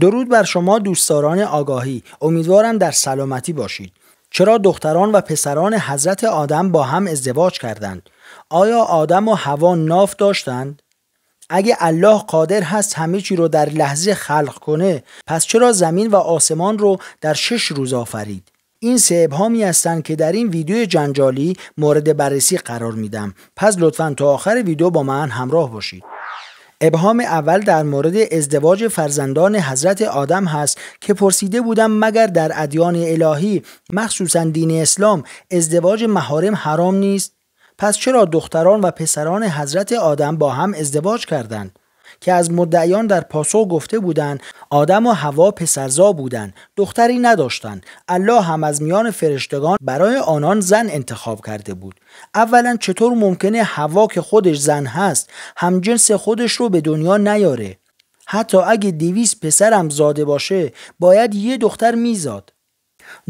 درود بر شما دوستداران آگاهی امیدوارم در سلامتی باشید چرا دختران و پسران حضرت آدم با هم ازدواج کردند آیا آدم و هوا ناف داشتند اگه الله قادر هست همه چی رو در لحظه خلق کنه پس چرا زمین و آسمان رو در شش روز آفرید این سه ابهامی هستند که در این ویدیو جنجالی مورد بررسی قرار میدم پس لطفا تا آخر ویدیو با من همراه باشید ابهام اول در مورد ازدواج فرزندان حضرت آدم هست که پرسیده بودم مگر در ادیان الهی مخصوصا دین اسلام ازدواج محارم حرام نیست پس چرا دختران و پسران حضرت آدم با هم ازدواج کردند که از مدعیان در پاسو گفته بودند آدم و هوا پسرزا بودند دختری نداشتند الله هم از میان فرشتگان برای آنان زن انتخاب کرده بود اولا چطور ممکنه هوا که خودش زن هست همجنس خودش رو به دنیا نیاره حتی اگه دیویس پسرم زاده باشه باید یه دختر میزاد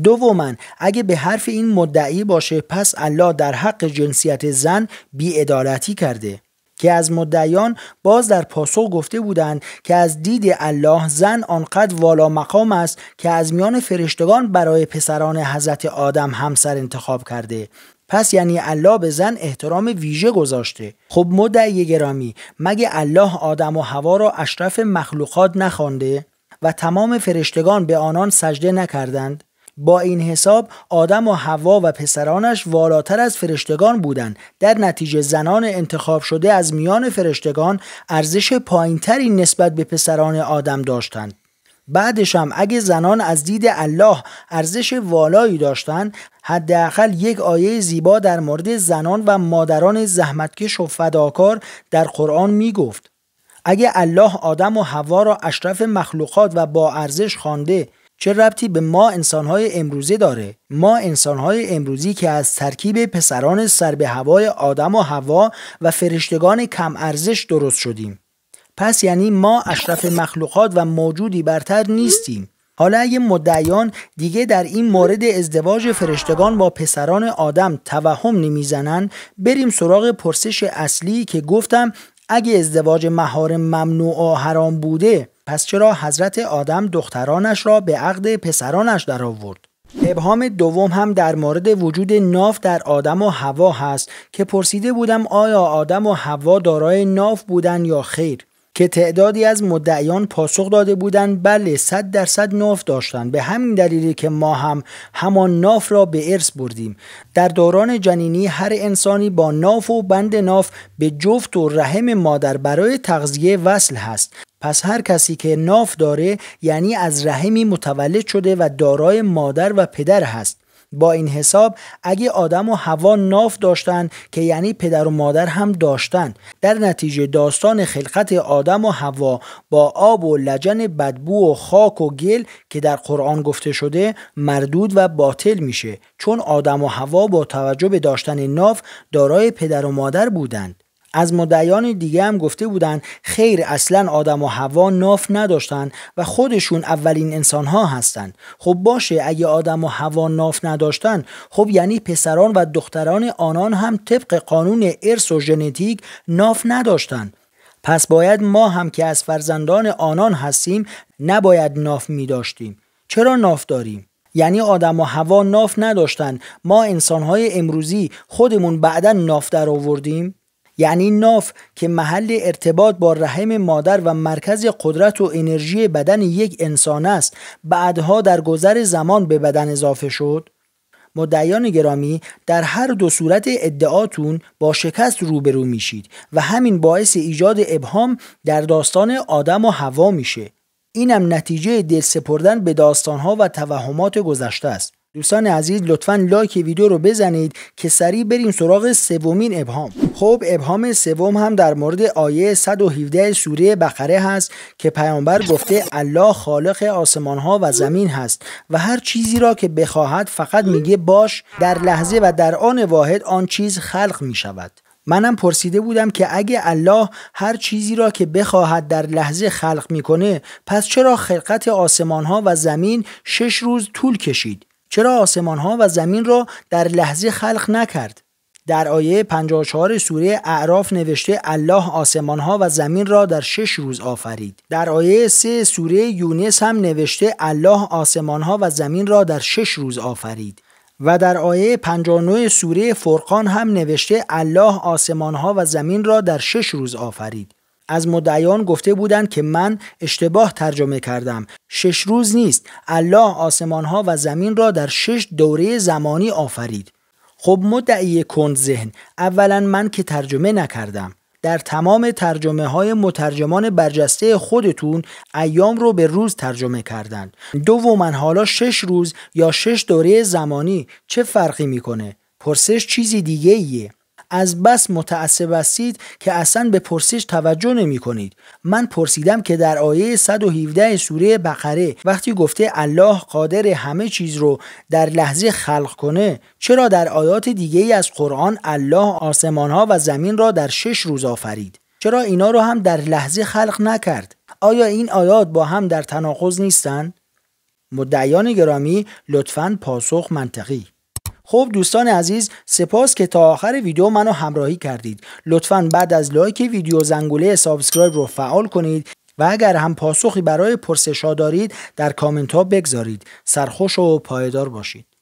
دوما اگه به حرف این مدعی باشه پس الله در حق جنسیت زن بیعدالتی کرده که از مدعیان باز در پاسخ گفته بودند که از دید الله زن آنقدر والا مقام است که از میان فرشتگان برای پسران حضرت آدم همسر انتخاب کرده پس یعنی الله به زن احترام ویژه گذاشته خب مدعی گرامی مگه الله آدم و هوا را اشرف مخلوقات نخوانده و تمام فرشتگان به آنان سجده نکردند با این حساب آدم و هوا و پسرانش والاتر از فرشتگان بودند در نتیجه زنان انتخاب شده از میان فرشتگان ارزش پایینتری نسبت به پسران آدم داشتند بعدش هم اگه زنان از دید الله ارزش والایی داشتند حداقل یک آیه زیبا در مورد زنان و مادران زحمتکش و فداکار در قرآن می گفت اگه الله آدم و هوا را اشرف مخلوقات و با ارزش خوانده چه ربطی به ما انسانهای امروزی داره ما انسانهای امروزی که از ترکیب پسران سر به هوای آدم و هوا و فرشتگان کم ارزش درست شدیم پس یعنی ما اشرف مخلوقات و موجودی برتر نیستیم حالا اگه مدعیان دیگه در این مورد ازدواج فرشتگان با پسران آدم توهم نمیزنن بریم سراغ پرسش اصلی که گفتم اگه ازدواج مهار ممنوع و حرام بوده پس چرا حضرت آدم دخترانش را به عقد پسرانش درآورد ابهام دوم هم در مورد وجود ناف در آدم و هوا هست که پرسیده بودم آیا آدم و هوا دارای ناف بودن یا خیر که تعدادی از مدعیان پاسخ داده بودند بله صد درصد ناف داشتند به همین دلیلی که ما هم همان ناف را به ارث بردیم در دوران جنینی هر انسانی با ناف و بند ناف به جفت و رحم مادر برای تغذیه وصل هست پس هر کسی که ناف داره یعنی از رحمی متولد شده و دارای مادر و پدر هست با این حساب اگه آدم و هوا ناف داشتن که یعنی پدر و مادر هم داشتن در نتیجه داستان خلقت آدم و هوا با آب و لجن بدبو و خاک و گل که در قرآن گفته شده مردود و باطل میشه چون آدم و هوا با توجه به داشتن ناف دارای پدر و مادر بودند از مدعیان دیگه هم گفته بودند خیر اصلا آدم و هوا ناف نداشتند و خودشون اولین انسان ها هستند خب باشه اگه آدم و هوا ناف نداشتن خب یعنی پسران و دختران آنان هم طبق قانون ارث و ژنتیک ناف نداشتند پس باید ما هم که از فرزندان آنان هستیم نباید ناف می داشتیم. چرا ناف داریم؟ یعنی آدم و هوا ناف نداشتن ما انسانهای امروزی خودمون بعدا ناف در آوردیم؟ یعنی ناف که محل ارتباط با رحم مادر و مرکز قدرت و انرژی بدن یک انسان است بعدها در گذر زمان به بدن اضافه شد مدعیان گرامی در هر دو صورت ادعاتون با شکست روبرو میشید و همین باعث ایجاد ابهام در داستان آدم و هوا میشه اینم نتیجه دل سپردن به داستانها و توهمات گذشته است دوستان عزیز لطفا لایک ویدیو رو بزنید که سریع بریم سراغ سومین ابهام خب ابهام سوم هم در مورد آیه 117 سوره بقره هست که پیامبر گفته الله خالق آسمان ها و زمین هست و هر چیزی را که بخواهد فقط میگه باش در لحظه و در آن واحد آن چیز خلق می شود منم پرسیده بودم که اگه الله هر چیزی را که بخواهد در لحظه خلق میکنه پس چرا خلقت آسمان ها و زمین شش روز طول کشید چرا آسمان ها و زمین را در لحظه خلق نکرد در آیه 54 سوره اعراف نوشته الله آسمان ها و زمین را در شش روز آفرید در آیه 3 سوره یونس هم نوشته الله آسمان ها و زمین را در شش روز آفرید و در آیه 59 سوره فرقان هم نوشته الله آسمان ها و زمین را در شش روز آفرید از مدعیان گفته بودند که من اشتباه ترجمه کردم شش روز نیست الله آسمان ها و زمین را در شش دوره زمانی آفرید خب مدعی کند ذهن اولا من که ترجمه نکردم در تمام ترجمه های مترجمان برجسته خودتون ایام رو به روز ترجمه کردند. من حالا شش روز یا شش دوره زمانی چه فرقی میکنه؟ پرسش چیزی دیگه ایه. از بس متعصب هستید که اصلا به پرسش توجه نمی کنید من پرسیدم که در آیه 117 سوره بقره وقتی گفته الله قادر همه چیز رو در لحظه خلق کنه چرا در آیات دیگه ای از قرآن الله آسمان ها و زمین را در شش روز آفرید چرا اینا رو هم در لحظه خلق نکرد آیا این آیات با هم در تناقض نیستند مدعیان گرامی لطفاً پاسخ منطقی خب دوستان عزیز سپاس که تا آخر ویدیو منو همراهی کردید لطفا بعد از لایک ویدیو زنگوله سابسکرایب رو فعال کنید و اگر هم پاسخی برای پرسشا دارید در کامنت ها بگذارید سرخوش و پایدار باشید